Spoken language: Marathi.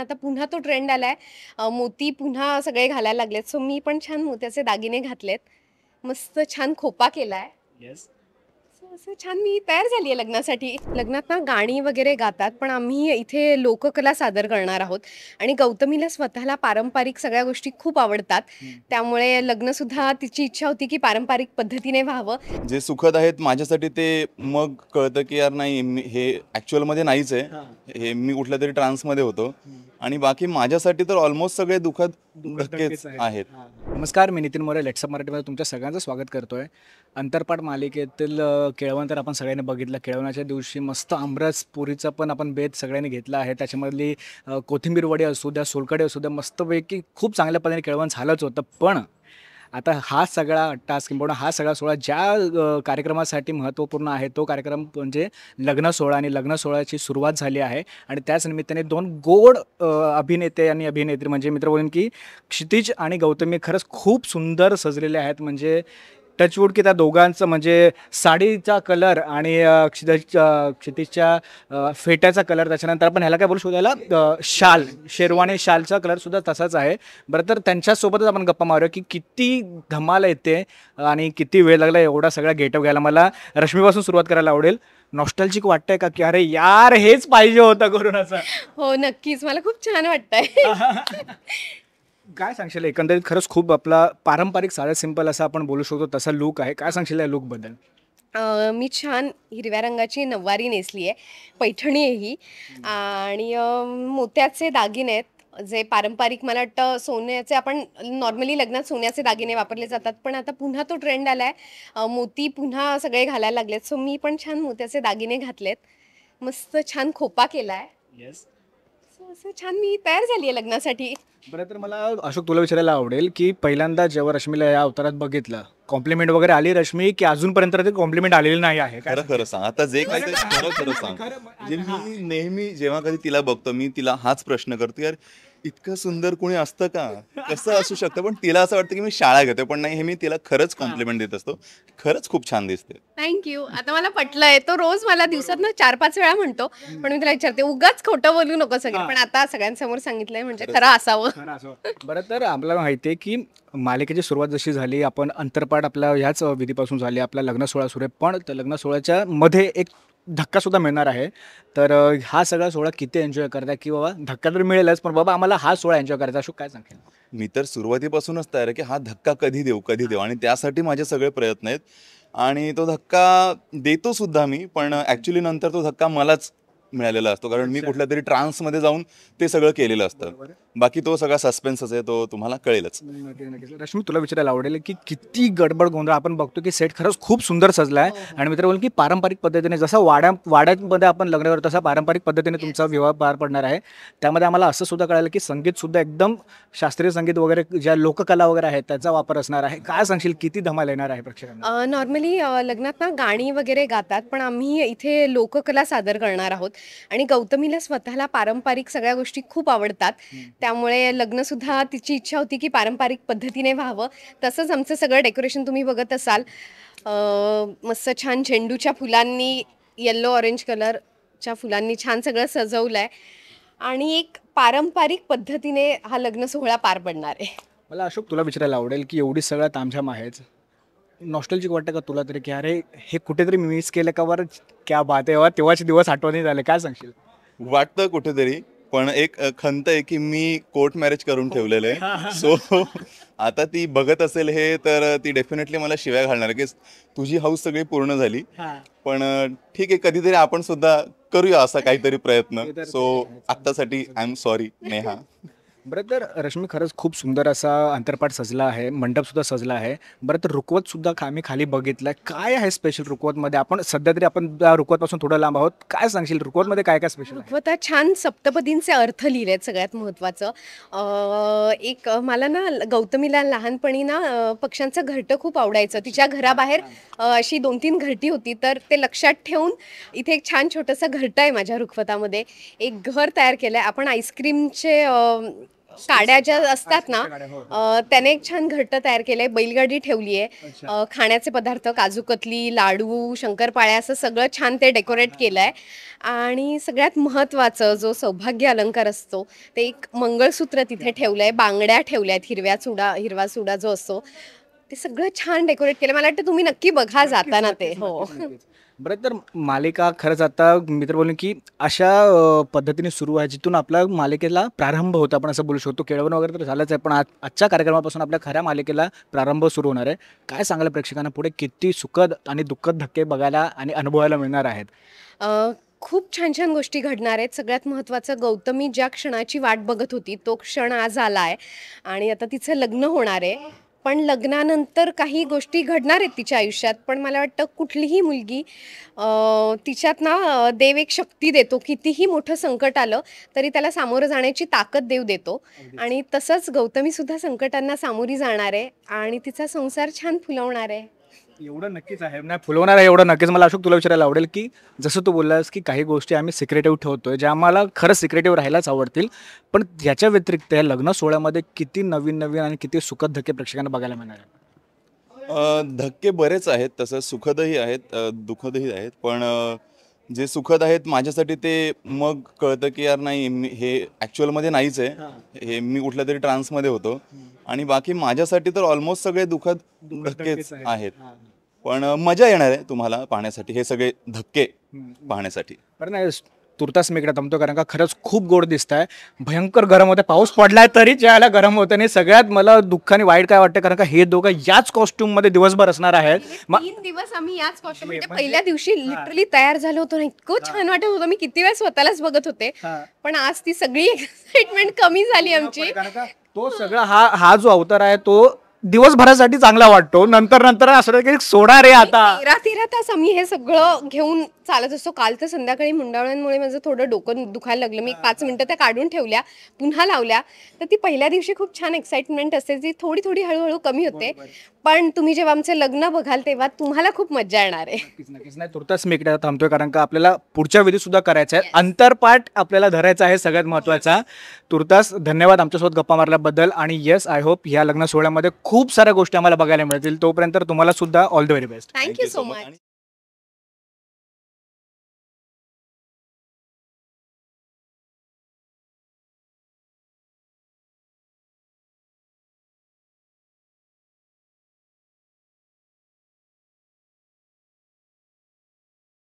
आता पुन्हा तो ट्रेंड आलाय मोती पुन्हा सगळे घालायला लागलेत सो मी पण छान मोत्याचे दागिने घातलेत मस्त छान खोपा केलाय असं छान मी तयार झाली आहे लग्नासाठी लग्नात ना गाणी वगैरे गातात पण आम्ही इथे लोककला सादर करणार आहोत आणि गौतमीला स्वतःला पारंपरिक सगळ्या गोष्टी खूप आवडतात त्यामुळे लग्न सुद्धा तिची इच्छा होती की पारंपरिक पद्धतीने व्हावं जे सुखद आहेत माझ्यासाठी ते मग कळतं की यार नाही हे ऍक्च्युअल मध्ये नाहीच आहे हे मी कुठल्या तरी मध्ये होतो आणि बाकी माझ्यासाठी तर ऑलमोस्ट सगळे दुखद आहेत नमस्कार मी नितीन मोरे लेट्सअप मराठीमध्ये तुमच्या सगळ्यांचं स्वागत करतोय अंतरपाठ मालिकेतील केळवण तर आपण सगळ्यांनी बघितलं केळवणाच्या दिवशी मस्त आमरस पुरीचा पण आपण बेत सगळ्यांनी घेतला आहे त्याच्यामधली कोथिंबीर वडी असू द्या सोलकडे असू द्या मस्तपैकी खूप चांगल्या पद्धतीने केळवण झालंच होतं पण आता हा सगळा टास्क किंवा हा सगळा सोहळा ज्या कार्यक्रमासाठी महत्त्वपूर्ण आहे तो कार्यक्रम म्हणजे लग्न सोहळा आणि लग्न सोहळ्याची सुरुवात झाली आहे आणि त्याच निमित्ताने दोन गोड अभिनेते आणि अभिनेत्री म्हणजे मित्र बोलून की क्षितिज आणि गौतमी खरंच खूप सुंदर सजलेले आहेत म्हणजे टचवूड की त्या दोघांचं म्हणजे साडीचा कलर आणि क्षित क्षितिजच्या फेट्याचा कलर त्याच्यानंतर आपण ह्याला काय बोलू शोधायला शाल शेरवाणी शालचा कलर सुद्धा तसाच आहे बरं तर त्यांच्यासोबतच आपण गप्पा मारूया की किती धमाल येते आणि किती वेळ लागला एवढा सगळा गेटअप घ्यायला मला रश्मीपासून सुरुवात करायला आवडेल नॉस्टॅल्जिक वाटतंय का की अरे यार हेच पाहिजे होतं कोरोनाचा हो नक्कीच मला खूप छान वाटतंय काय सांगशील एकंदरीत खरंच खूप आपला पारंपरिक साधा सिंपल असा आपण बोलू शकतो तसा लुक आहे काय सांगशील या लुकबद्दल मी छान हिरव्या रंगाची नववारी नेसली आहे पैठणी आहे ही आणि मोत्याचे दागिने आहेत जे पारंपरिक मला वाटतं सोन्याचे आपण नॉर्मली लग्नात सोन्याचे दागिने वापरले जातात पण आता पुन्हा तो ट्रेंड आलाय मोती पुन्हा सगळे घालायला लागलेत सो मी पण छान मोत्याचे दागिने घातलेत मस्त छान खोपा केलाय यस असं छान मी तयार झाली आहे लग्नासाठी बरं तर मला अशोक तुला विचारायला आवडेल की पहिल्यांदा जेव्हा रश्मीला या अवतारात बघितलं कॉम्प्लिमेंट वगैरे आली रश्मी की अजूनपर्यंत ते कॉम्प्लिमेंट आलेले नाही आहे खरं खरं सांग आता जे काय खरं खरं सांग जे मी नेहमी जेव्हा कधी तिला बघतो मी तिला हाच प्रश्न करतो यार इतकं सुंदर कोणी असतं का कसं असू शकतं पण तिला असं वाटतं की मी शाळा घेतो पण नाही हे मी तिला खरंच कॉम्प्लिमेंट देत असतो खरंच खूप छान दिसते थँक्यू आता मला पटलंय तो रोज मला दिवसात ना चार पाच वेळा म्हणतो पण मी तिला विचारते उगाच खोटं बोलू नको सगळं पण आता सगळ्यांसमोर सांगितलंय म्हणजे खरं असावं खरं बरं तर आपल्याला माहितीये की मालिकेची सुरुवात जशी झाली आपण अंतरपाठ आपल्या ह्याच विधीपासून झाली आपला लग्न सोहळा सुरू आहे पण त्या लग्न सोहळ्याच्या मध्ये एक धक्का सुद्धा मिळणार आहे तर हा सगळा सोहळा किती एन्जॉय करता की बाबा धक्का तर मिळेलच पण बाबा आम्हाला हा सोहळा एन्जॉय करायचा अशोक काय सांगेल मी तर सुरुवातीपासूनच तयार आहे की हा धक्का कधी देऊ कधी देऊ आणि त्यासाठी माझे सगळे प्रयत्न आहेत आणि तो धक्का देतो सुद्धा मी पण ऍक्च्युली नंतर तो धक्का मलाच मिळालेला असतो कारण मी कुठल्या तरी ट्रान्समध्ये जाऊन ते सगळं केलेलं असतं बाकी तो सगळा सस्पेन्सच आहे तो तुम्हाला कळेलच रश्मी तुला विचारायला आवडेल की किती गडबड गोंधळ आपण बघतो की सेट खरंच खूप सुंदर सजला आहे हो, हो. आणि मित्र बोल की पारंपरिक पद्धतीने जसा वाड्या वाड्यांमध्ये आपण लग्न करतो तसा पारंपरिक पद्धतीने तुमचा विवाह पार पडणार आहे त्यामध्ये आम्हाला असं सुद्धा कळालं की संगीत सुद्धा एकदम शास्त्रीय संगीत वगैरे ज्या लोककला वगैरे आहेत त्याचा वापर असणार आहे काय सांगशील किती धमाल येणार आहे प्रेक्षकांना नॉर्मली लग्नात ना गाणी वगैरे गातात पण आम्ही इथे लोककला सादर करणार आहोत आणि गौतमीला स्वतःला पारंपरिक सगळ्या गोष्टी खूप आवडतात त्यामुळे लग्नसुद्धा तिची इच्छा होती की पारंपरिक पद्धतीने व्हावं तसंच आमचं सगळं डेकोरेशन तुम्ही बघत असाल मस्त छान झेंडूच्या फुलांनी येल्लो ऑरेंज कलरच्या फुलांनी छान सगळं सजवलं आहे आणि एक पारंपरिक पद्धतीने हा लग्न सोहळा पार पडणार आहे मला अशोक तुला विचारायला आवडेल की एवढी सगळ्या तामझाम आहेच नॉस्टॉलॉजिक वाटतं का तुला तरी की अरे हे कुठेतरी मिस केलं का वर क्या बात आहे तेव्हाचे दिवस आठवणी झाले काय सांगशील वाटतं कुठेतरी पण एक खंत आहे की मी कोर्ट मॅरेज करून हो. ठेवलेलं आहे सो आता ती बघत असेल हे तर ती डेफिनेटली मला शिव्या घालणार की तुझी हाऊस सगळी पूर्ण झाली पण ठीक आहे कधीतरी आपण सुद्धा करूया असा काहीतरी प्रयत्न सो आत्तासाठी आय एम सॉरी नेहा बरं तर रश्मी खरंच खूप सुंदर असा अंतरपाठ सजला आहे मंडपसुद्धा सजला आहे बरं तर सुद्धा आम्ही खाली बघितलं काय आहे स्पेशल रुकवतमध्ये आपण सध्या तरी आपण त्या रुकवतपासून थोडं लांब आहोत काय सांगशील रुकवतमध्ये काय काय स्पेशल आहे? छान सप्तपदींचे अर्थ लिहिले आहेत सगळ्यात महत्त्वाचं एक मला ना गौतमीला लहानपणी ना पक्ष्यांचं घरटं खूप आवडायचं तिच्या घराबाहेर अशी दोन तीन घरटी होती तर ते लक्षात ठेवून इथे एक छान छोटंसं घरटं आहे माझ्या रुखवतामध्ये एक घर तयार केलं आहे आपण आईस्क्रीमचे काड्या ज्या असतात ना हो, हो. त्याने एक छान घट्ट तयार केलंय बैलगाडी ठेवली आहे खाण्याचे पदार्थ काजू कतली लाडू शंकरपाळ्या असं सगळं छान ते डेकोरेट केलंय आणि सगळ्यात महत्वाचं जो सौभाग्य अलंकार असतो ते एक मंगळसूत्र तिथे ठेवलंय बांगड्या ठेवल्यात हिरव्या चुडा हिरवा चुडा जो असतो ते सगळं छान डेकोरेट केलंय मला वाटतं तुम्ही नक्की बघा जाताना ते हो बरं तर मालिका खरंच आता मित्र बोलून की अशा पद्धतीने सुरू आहे जिथून आपल्या मालिकेला प्रारंभ होता आपण असं बोलू शकतो केळवण वगैरे तर झालंच आहे पण आज आजच्या कार्यक्रमापासून आपल्या खऱ्या मालिकेला प्रारंभ सुरू होणार आहे काय सांगायला प्रेक्षकांना पुढे किती सुखद आणि दुःखद धक्के बघायला आणि अनुभवायला मिळणार आहेत खूप छान छान गोष्टी घडणार आहेत सगळ्यात महत्त्वाचं गौतमी ज्या क्षणाची वाट बघत होती तो क्षण आज आला आहे आणि आता तिचं लग्न होणार आहे पण लग्नानंतर काही गोष्टी घडणार आहेत तिच्या आयुष्यात पण मला वाटतं कुठलीही मुलगी तिच्यात ना देव एक शक्ती देतो कितीही मोठं संकट आलं तरी त्याला सामोरं जाण्याची ताकद देव देतो आणि तसंच गौतमीसुद्धा संकटांना सामोरी जाणार आहे आणि तिचा संसार छान फुलवणार आहे एवढं नक्कीच आहे नाही फुलवणार आहे एवढं नक्कीच मला अशोक तुला विचारायला आवडेल की जसं तू बोललास की काही गोष्टी आम्ही सिक्रेटिव्ह ठेवतोय ज्या आम्हाला खरं सिक्रेटिव्ह राहायलाच आवडतील पण याच्या व्यतिरिक्त या लग्न सोहळ्यामध्ये किती नवीन नवीन आणि किती सुखद धक्के प्रेक्षकांना बघायला मिळणार धक्के बरेच आहेत तसं सुखदही आहेत दुःखदही आहेत पण जे सुखद आहेत माझ्यासाठी ते मग कळतं की यार नाही हे ॲक्च्युअलमध्ये नाहीच आहे हे मी कुठल्या तरी ट्रान्समध्ये होतो आणि बाकी माझ्यासाठी तर ऑलमोस्ट सगळे दुःखद आहेत पण मजा येणार आहे तुम्हाला पाहण्यासाठी हे सगळे धक्के पाहण्यासाठी बरं नाही तुर्तास मी इकडे थांबतो कारण का खरंच खूप गोड दिसत आहे भयंकर गरम होतं पाऊस पडलाय तरी ज्याला गरम होतं नाही सगळ्यात मला दुःखाने वाईट काय वाटतं कारण का हे दोघं याच कॉस्ट्युम मध्ये दिवसभर असणार आहेत तीन दिवस आम्ही याच कॉस्ट्युम म्हणजे पहिल्या दिवशी लिटरली तयार झालो होतो ना इतकं छान वाटत होतं मी किती वेळ स्वतःलाच बघत होते पण आज ती सगळी एक्साइटमेंट कमी झाली आमची तो सगळा हा हा जो अवतार आहे तो दिवसभरासाठी चांगला वाटतो नंतर नंतर असं सोडा रे आता तेरा तेरा तास आम्ही हे सगळं घेऊन चालत असतो काल तर संध्याकाळी मुंडावळ्यांमुळे माझं थोडं डोकं दुखायला लागलं मी पाच मिनटं त्या काढून ठेवल्या पुन्हा लावल्या तर ती पहिल्या दिवशी खूप छान एक्साइटमेंट असते जी थोडी थोडी हळूहळू कमी होते पण तुम्ही जेव्हा आमचे लग्न बघाल तेव्हा तुम्हाला खूप मजा येणार आहे नाही तुर्तास मी इकडे थांबतोय कारण का आपल्याला पुढच्या विधी सुद्धा करायचा आहे अंतरपाठ आपल्याला धरायचा आहे सगळ्यात महत्वाचा तुर्तास धन्यवाद आमच्यासोबत गप्पा मारल्याबद्दल आणि येस आय होप या लग्न सोहळ्यामध्ये खूप साऱ्या गोष्टी आम्हाला बघायला मिळतील तोपर्यंत तुम्हाला सुद्धा all the very best thank you so much